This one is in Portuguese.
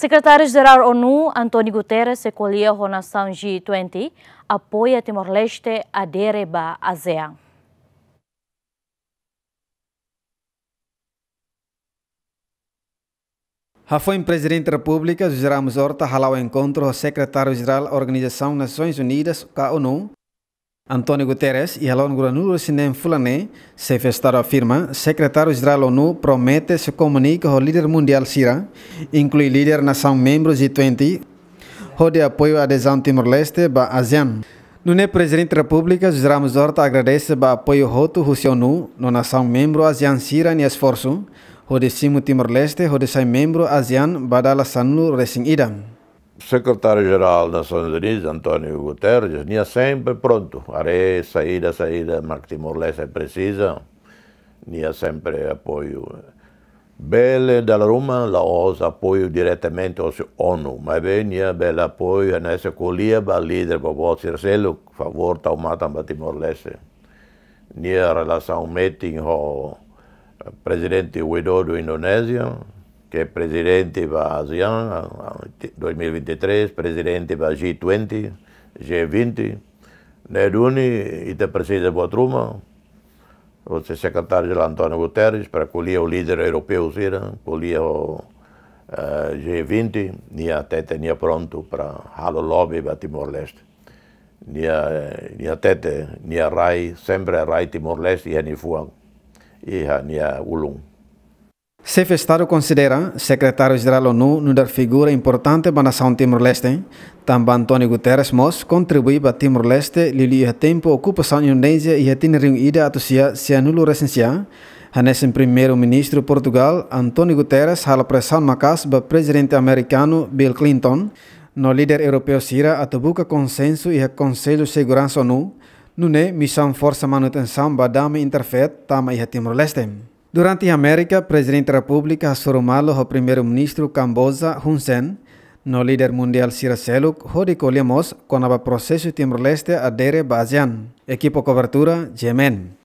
Secretário-Geral ONU, António Guterres, acolheu a nação G20, apoia Timor-Leste, aderir à ASEAN. A presidente da República, José Ramos Horta, halou encontro o secretário-geral da Organização Nações Unidas, a ONU, Antônio Guterres e Alon Guranuro Sinem fulané, chefe de Estado afirma, secretário geral ONU promete se comunicar com o líder mundial Sira, inclui líder nação membro G20, de apoio à adesão Timor-Leste ba ASEAN. No presidente da República, José Zorta agradece o apoio roto ONU, no nação membro ASEAN Sira e esforço, o de Timor-Leste, o de membro ASEAN Badala Sanlu recém Idam secretário-geral das Nações Unidas, António Guterres, tinha sempre pronto, areia, saída, saída, mas Timor-Leste é precisa, tinha sempre apoio. Bele da Roma Laos apoio diretamente ao ONU, mas venia bel apoio nessa colhia líder Bobo Circelo, favor taumata para Timor-Leste. Nia relação meeting com o presidente Widodo da Indonésia, que é presidente da ASEAN 2023, presidente da G20, G20, Neruni e da presidência boa turma, o secretário Antônio Guterres, para colher o líder europeu, Cira, colher o uh, G20, e até tinha pronto para Halo Lobby para Timor-Leste. E a tete, nia rai, sempre rai Timor-Leste e a Nifuang, e a Ulung. Chefe de Estado considera secretário-geral ONU uma figura importante para a nação Timor-Leste. Também Antônio Guterres Mos contribui para Timor-Leste lhe há tempo ocupação Indonésia e a reunida a Tussia se anulo recência. Hanesse primeiro-ministro Portugal Antônio Guterres a pressão Macas para presidente americano Bill Clinton. No líder europeu Sira atubuca consenso e a Conselho de Segurança ONU. Nune missão força manutenção dame interfet tama e Timor-Leste. Durante América, América, presidente la República ha al primeiro-ministro Camboza Hun Sen, no líder mundial Siraceluk, Rodrigo Lemos, con o proceso Timor-Leste adere a ASEAN. Equipo cobertura, Yemen.